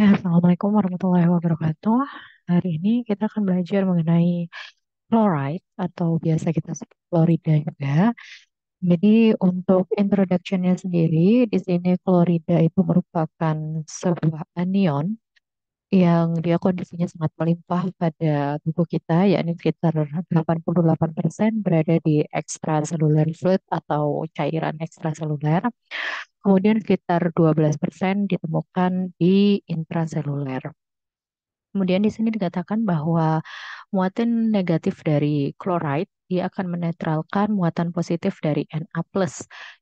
Ya, Assalamualaikum warahmatullahi wabarakatuh. Hari ini kita akan belajar mengenai fluoride atau biasa kita sebut klorida juga. Jadi untuk introductionnya sendiri, di sini klorida itu merupakan sebuah anion yang dia kondisinya sangat melimpah pada tubuh kita, yakni sekitar 88% berada di extracellular fluid atau cairan ekstraseluler. Kemudian sekitar 12% ditemukan di intraseluler. Kemudian di sini dikatakan bahwa muatan negatif dari chloride dia akan menetralkan muatan positif dari Na+,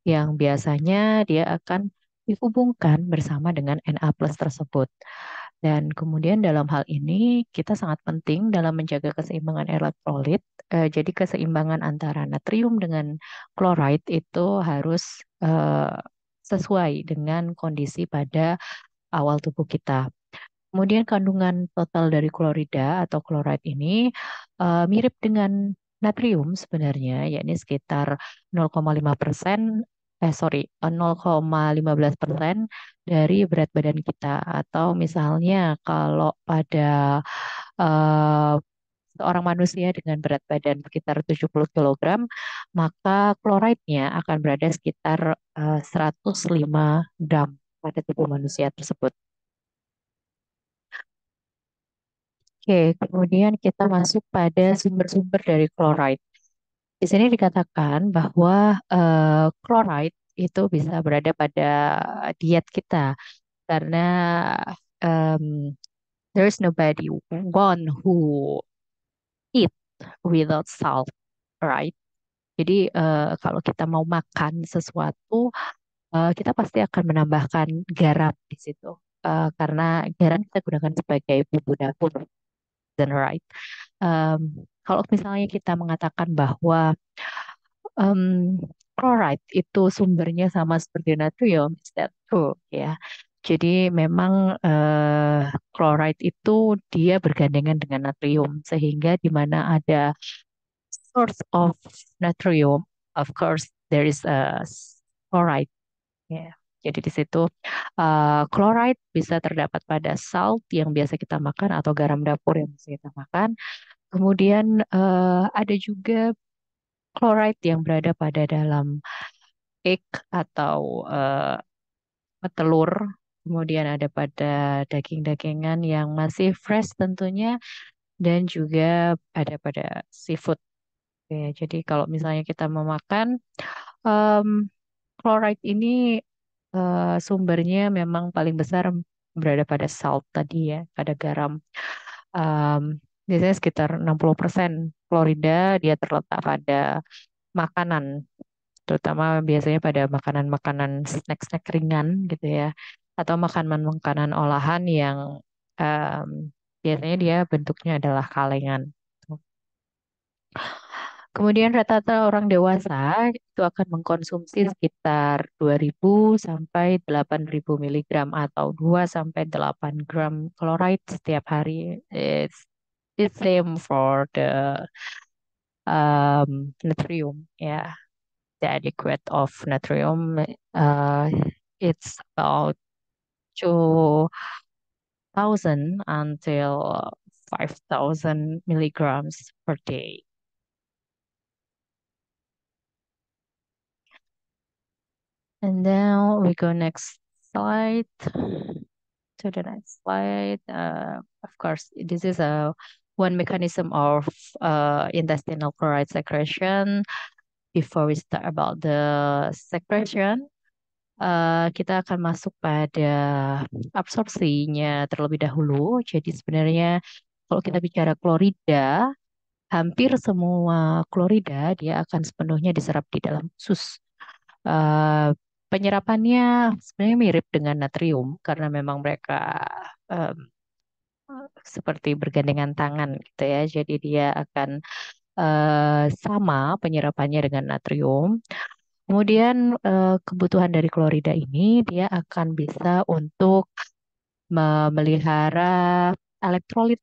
yang biasanya dia akan dihubungkan bersama dengan Na+, tersebut. Dan kemudian dalam hal ini kita sangat penting dalam menjaga keseimbangan elektrolit. Eh, jadi keseimbangan antara natrium dengan klorid itu harus eh, sesuai dengan kondisi pada awal tubuh kita. Kemudian kandungan total dari klorida atau chloride ini uh, mirip dengan natrium sebenarnya, yakni sekitar 0,5 persen eh sorry 0,15 persen dari berat badan kita atau misalnya kalau pada uh, seorang manusia dengan berat badan sekitar 70 kg, maka kloridnya akan berada sekitar uh, eh, 105 gram pada tubuh manusia tersebut. Oke, kemudian kita masuk pada sumber-sumber dari klorid. Di sini dikatakan bahwa uh, itu bisa berada pada diet kita karena um, there is nobody one who eat without salt, right? Jadi uh, kalau kita mau makan sesuatu, uh, kita pasti akan menambahkan garam di situ uh, karena garam kita gunakan sebagai bumbu dapur, dan right? Um, kalau misalnya kita mengatakan bahwa um, chloride itu sumbernya sama seperti natrium, is that true? Ya, jadi memang kloride eh, itu dia bergandengan dengan natrium sehingga di mana ada source of natrium, of course there is a chloride. Yeah. Jadi di situ uh, bisa terdapat pada salt yang biasa kita makan atau garam dapur yang biasa kita makan. Kemudian uh, ada juga chloride yang berada pada dalam egg atau uh, telur kemudian ada pada daging-dagingan yang masih fresh tentunya, dan juga ada pada seafood. Oke, jadi kalau misalnya kita memakan, um, chloride ini uh, sumbernya memang paling besar berada pada salt tadi ya, pada garam. Um, biasanya sekitar 60% klorida dia terletak pada makanan terutama biasanya pada makanan-makanan snack-snack ringan gitu ya atau makanan-makanan olahan yang um, biasanya dia bentuknya adalah kalengan. Kemudian rata-rata orang dewasa itu akan mengkonsumsi sekitar 2000 sampai 8000 mg atau 2 sampai 8 gram chloride setiap hari. It's, the same for the um, natrium, yeah. The adequate of natrium, uh, it's about to 1,000 until 5,000 milligrams per day. And now we go next slide to the next slide. Uh, of course, this is a uh, one mechanism of uh, intestinal chloride secretion. Before we start about the secretion, uh, kita akan masuk pada absorpsinya terlebih dahulu. Jadi sebenarnya kalau kita bicara klorida, hampir semua klorida dia akan sepenuhnya diserap di dalam usus. Uh, eh, penyerapannya sebenarnya mirip dengan natrium karena memang mereka um, seperti bergandengan tangan gitu ya. Jadi dia akan uh, sama penyerapannya dengan natrium. Kemudian eh, kebutuhan dari klorida ini dia akan bisa untuk memelihara elektrolit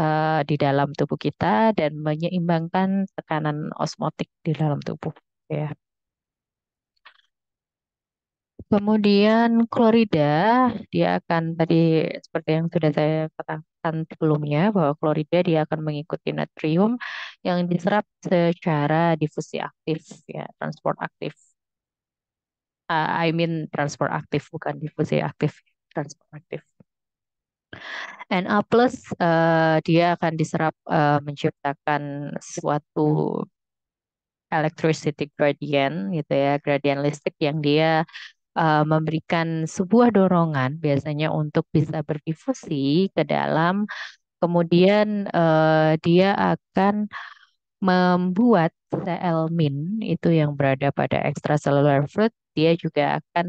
eh, di dalam tubuh kita dan menyeimbangkan tekanan osmotik di dalam tubuh ya. Kemudian klorida dia akan tadi seperti yang sudah saya katakan sebelumnya bahwa klorida dia akan mengikuti natrium yang diserap secara difusi aktif ya transport aktif. Uh, I mean transport aktif bukan difusi aktif transport aktif. And A plus uh, dia akan diserap uh, menciptakan suatu electricity gradient gitu ya gradient listrik yang dia uh, memberikan sebuah dorongan biasanya untuk bisa berdifusi ke dalam kemudian uh, dia akan membuat sel min itu yang berada pada extracellular fluid dia juga akan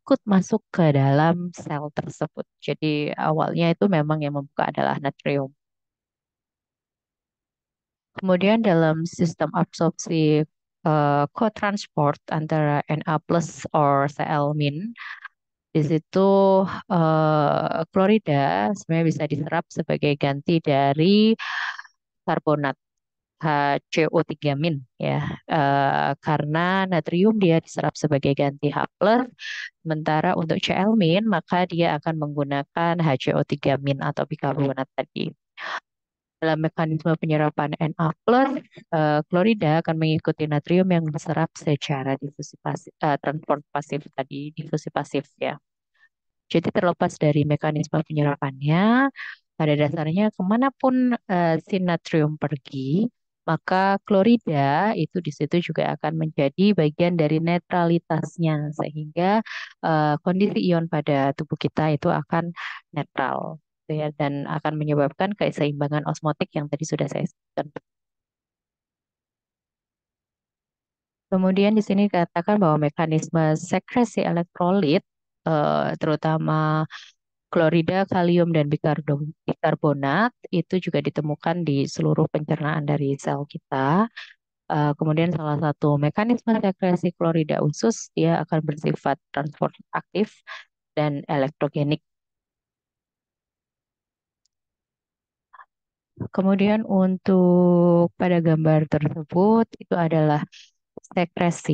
ikut masuk ke dalam sel tersebut. Jadi awalnya itu memang yang membuka adalah natrium. Kemudian dalam sistem absorpsi uh, co-transport antara Na plus or Cl min di situ uh, klorida sebenarnya bisa diserap sebagai ganti dari karbonat HCO3 eh, min ya uh, karena natrium dia diserap sebagai ganti H+, sementara untuk Cl min maka dia akan menggunakan HCO3 min atau bikarbonat tadi. Dalam mekanisme penyerapan Na+, uh, eh, klorida akan mengikuti natrium yang diserap secara difusi pasif, uh, transport pasif tadi, difusi pasif ya. Jadi terlepas dari mekanisme penyerapannya, pada dasarnya kemanapun uh, sinatrium pergi, maka klorida itu di situ juga akan menjadi bagian dari netralitasnya sehingga uh, kondisi ion pada tubuh kita itu akan netral gitu ya dan akan menyebabkan keseimbangan osmotik yang tadi sudah saya sebutkan. Kemudian di sini katakan bahwa mekanisme sekresi elektrolit uh, terutama klorida, kalium, dan bikarbonat itu juga ditemukan di seluruh pencernaan dari sel kita. Eh, kemudian salah satu mekanisme sekresi klorida usus dia akan bersifat transport aktif dan elektrogenik. Kemudian untuk pada gambar tersebut itu adalah sekresi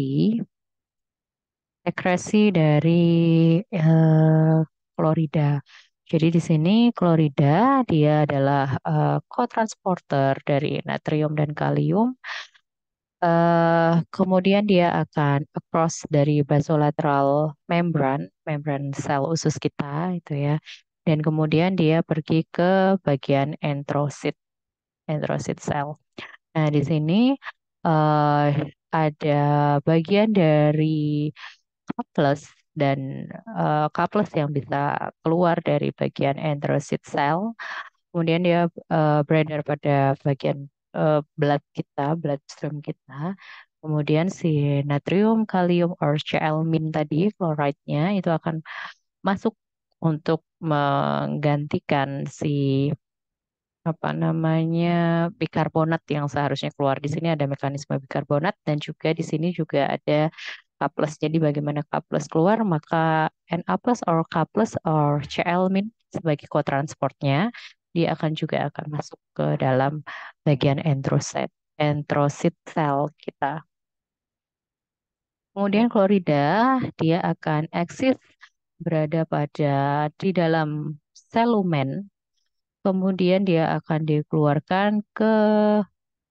sekresi dari eh, klorida. Jadi di sini klorida dia adalah uh, eh, transporter dari natrium dan kalium. Uh, kemudian dia akan across dari basolateral membran, membran sel usus kita itu ya. Dan kemudian dia pergi ke bagian entrosit, entrosit sel. Nah, di sini uh, ada bagian dari kaplus dan uh, eh, couples yang bisa keluar dari bagian enterosit sel. Kemudian dia uh, eh, beredar pada bagian uh, blood kita, bloodstream kita. Kemudian si natrium, kalium, or Cl min tadi, fluoride-nya itu akan masuk untuk menggantikan si apa namanya bikarbonat yang seharusnya keluar di sini ada mekanisme bikarbonat dan juga di sini juga ada K+. plus Jadi bagaimana K+, plus keluar, maka NA+, plus or K+, plus or CL min sebagai kotransportnya, dia akan juga akan masuk ke dalam bagian entrosit, entrosit sel kita. Kemudian klorida, dia akan eksis berada pada di dalam selumen, kemudian dia akan dikeluarkan ke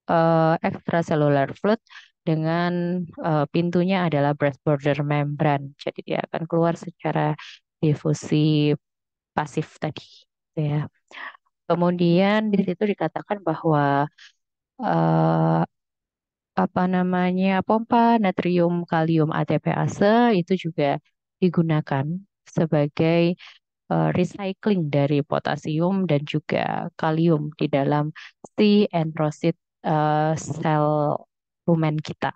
uh, eh, extracellular fluid dengan uh, pintunya adalah breast border membrane, Jadi dia akan keluar secara difusi pasif tadi, gitu ya. Kemudian di situ dikatakan bahwa uh, apa namanya pompa natrium kalium ATPase itu juga digunakan sebagai uh, recycling dari potasium dan juga kalium di dalam si entrosit uh, sel instrumen kita.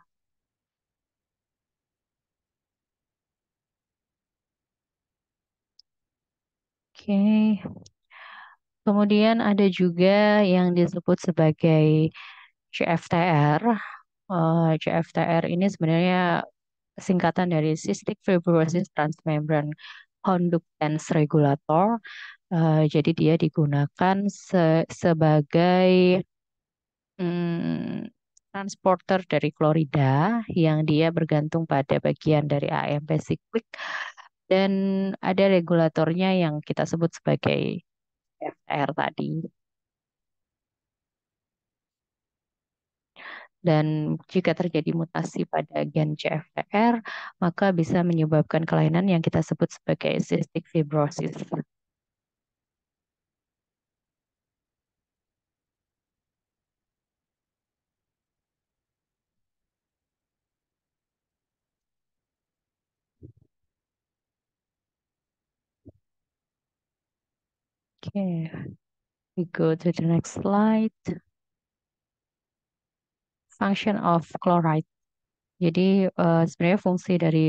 Oke. Kemudian ada juga yang disebut sebagai CFTR. Uh, eh, CFTR ini sebenarnya singkatan dari Cystic Fibrosis Transmembrane Conductance Regulator. Uh, jadi dia digunakan se sebagai hmm, transporter dari klorida yang dia bergantung pada bagian dari AMP siklik dan ada regulatornya yang kita sebut sebagai FR tadi. Dan jika terjadi mutasi pada gen CFTR, maka bisa menyebabkan kelainan yang kita sebut sebagai cystic fibrosis. Okay, we go to the next slide. Function of chloride. Jadi uh, sebenarnya fungsi dari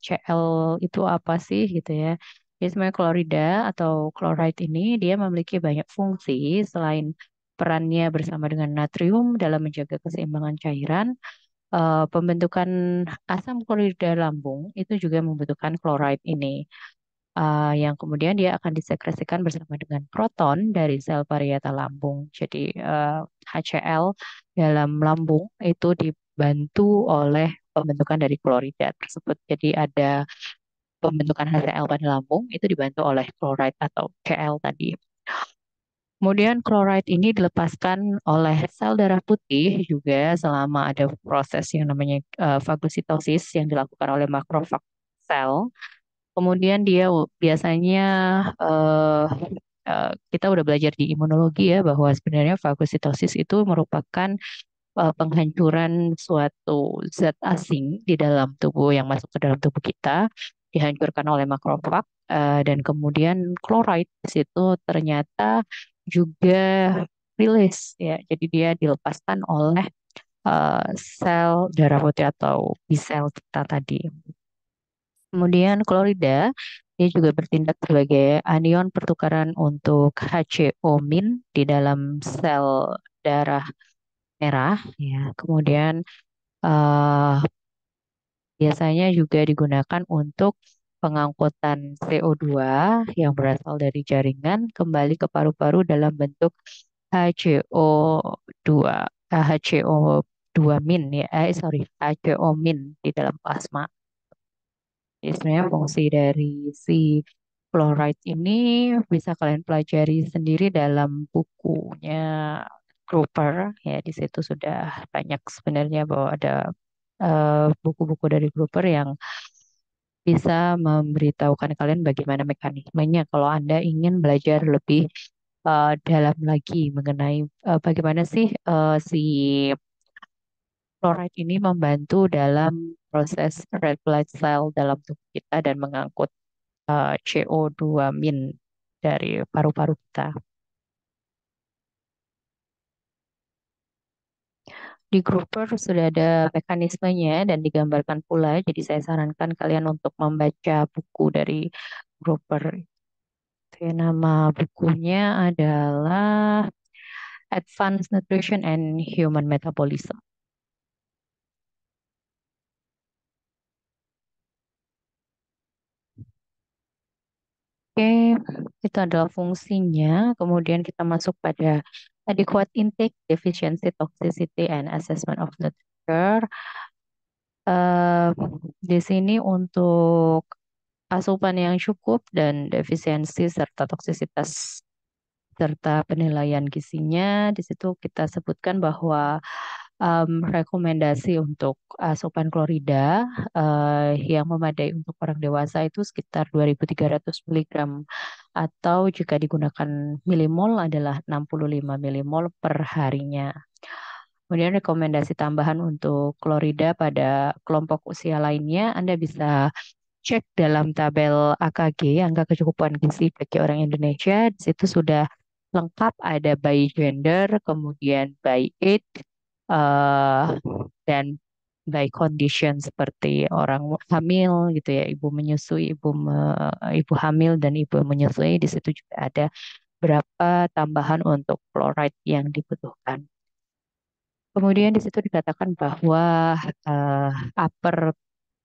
Cl itu apa sih gitu ya. Jadi sebenarnya klorida atau chloride ini dia memiliki banyak fungsi selain perannya bersama dengan natrium dalam menjaga keseimbangan cairan. Uh, pembentukan asam klorida lambung itu juga membutuhkan chloride ini uh, yang kemudian dia akan disekresikan bersama dengan proton dari sel parietal lambung. Jadi uh, eh, HCl dalam lambung itu dibantu oleh pembentukan dari klorida tersebut. Jadi ada pembentukan HCl pada lambung itu dibantu oleh chloride atau Cl tadi. Kemudian chloride ini dilepaskan oleh sel darah putih juga selama ada proses yang namanya uh, fagositosis yang dilakukan oleh makrofag sel Kemudian dia biasanya uh, uh, kita udah belajar di imunologi ya bahwa sebenarnya fagositosis itu merupakan uh, penghancuran suatu zat asing di dalam tubuh yang masuk ke dalam tubuh kita dihancurkan oleh makrofag uh, dan kemudian kloroid di situ ternyata juga rilis ya. Jadi dia dilepaskan oleh uh, sel darah putih atau B-sel kita tadi. Kemudian klorida dia juga bertindak sebagai anion pertukaran untuk HCO- di dalam sel darah merah ya. Kemudian uh, biasanya juga digunakan untuk pengangkutan CO2 yang berasal dari jaringan kembali ke paru-paru dalam bentuk HCO2 eh, HCO2 min ya eh, sorry HCO min di dalam plasma. Ya, sebenarnya fungsi dari si fluoride ini bisa kalian pelajari sendiri dalam bukunya Grouper ya di situ sudah banyak sebenarnya bahwa ada eh, buku-buku uh, dari Grouper yang bisa memberitahukan kalian bagaimana mekanismenya kalau Anda ingin belajar lebih uh, dalam lagi mengenai uh, bagaimana sih uh, si Fluoride ini membantu dalam proses red blood cell dalam tubuh kita dan mengangkut uh, eh, CO2 min dari paru-paru kita. Di Grouper sudah ada mekanismenya dan digambarkan pula, jadi saya sarankan kalian untuk membaca buku dari Grouper. Oke, nama bukunya adalah Advanced Nutrition and Human Metabolism. Oke, itu adalah fungsinya. Kemudian kita masuk pada adequate intake, deficiency, toxicity, and assessment of nutrition. Uh, eh, di sini untuk asupan yang cukup dan defisiensi serta toksisitas serta penilaian gizinya, di situ kita sebutkan bahwa um, rekomendasi untuk asupan eh, klorida uh, eh, yang memadai untuk orang dewasa itu sekitar 2.300 mg atau jika digunakan milimol adalah 65 milimol per harinya. Kemudian rekomendasi tambahan untuk klorida pada kelompok usia lainnya Anda bisa cek dalam tabel AKG angka kecukupan gizi bagi orang Indonesia di situ sudah lengkap ada by gender kemudian by age uh, dan by condition seperti orang hamil gitu ya ibu menyusui ibu me, ibu hamil dan ibu menyusui di situ juga ada berapa tambahan untuk fluoride yang dibutuhkan kemudian di situ dikatakan bahwa uh, upper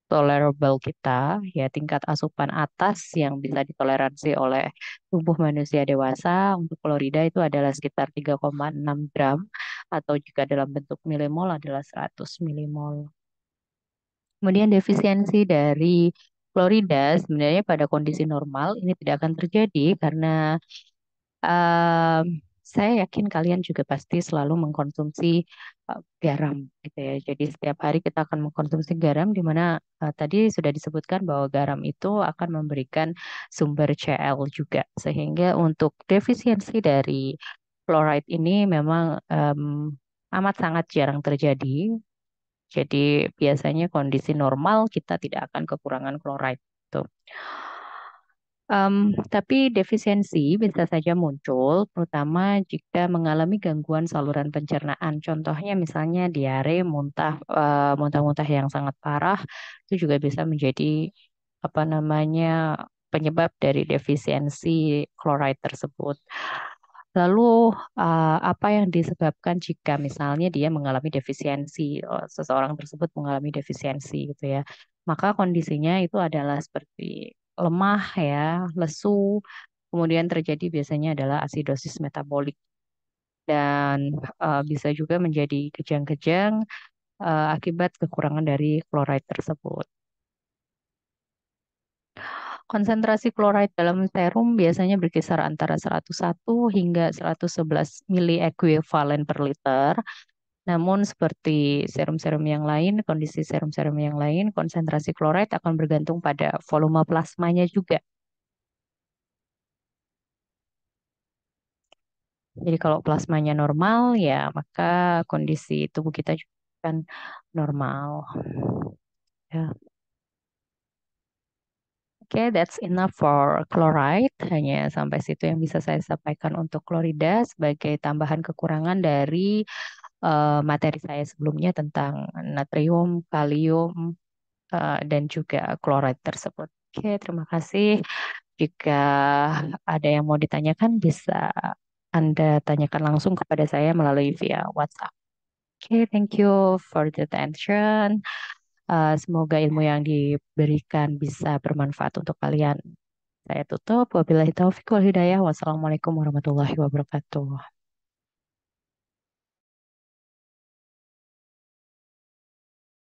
tolerable kita ya tingkat asupan atas yang bisa ditoleransi oleh tubuh manusia dewasa untuk klorida itu adalah sekitar 3,6 gram atau jika dalam bentuk milimol adalah 100 milimol. Kemudian defisiensi dari klorida sebenarnya pada kondisi normal ini tidak akan terjadi karena uh, saya yakin kalian juga pasti selalu mengkonsumsi garam gitu ya. Jadi setiap hari kita akan mengkonsumsi garam di mana uh, tadi sudah disebutkan bahwa garam itu akan memberikan sumber Cl juga. Sehingga untuk defisiensi dari fluoride ini memang um, amat sangat jarang terjadi. Jadi biasanya kondisi normal kita tidak akan kekurangan fluoride. itu. Um, tapi defisiensi bisa saja muncul, terutama jika mengalami gangguan saluran pencernaan. Contohnya misalnya diare, muntah, eh, muntah-muntah yang sangat parah, itu juga bisa menjadi apa namanya penyebab dari defisiensi kloride tersebut. Lalu eh, apa yang disebabkan jika misalnya dia mengalami defisiensi, eh, seseorang tersebut mengalami defisiensi gitu ya. Maka kondisinya itu adalah seperti lemah ya, lesu, kemudian terjadi biasanya adalah asidosis metabolik dan eh, bisa juga menjadi kejang-kejang akibat kekurangan dari fluoride tersebut. Konsentrasi klorida dalam serum biasanya berkisar antara 101 hingga 111 mili ekuivalen per liter. Namun seperti serum-serum yang lain, kondisi serum-serum yang lain, konsentrasi klorida akan bergantung pada volume plasmanya juga. Jadi kalau plasmanya normal ya maka kondisi tubuh kita juga akan normal. Ya. Oke, okay, that's enough for chloride. Hanya sampai situ yang bisa saya sampaikan untuk klorida sebagai tambahan kekurangan dari uh, materi saya sebelumnya tentang natrium, kalium, uh, dan juga chloride tersebut. Oke, okay, terima kasih. Jika ada yang mau ditanyakan, bisa Anda tanyakan langsung kepada saya melalui via WhatsApp. Oke, okay, thank you for the attention. Eh, semoga ilmu yang diberikan bisa bermanfaat untuk kalian. Saya tutup. Wabillahi taufiq wal hidayah. Wassalamualaikum warahmatullahi wabarakatuh.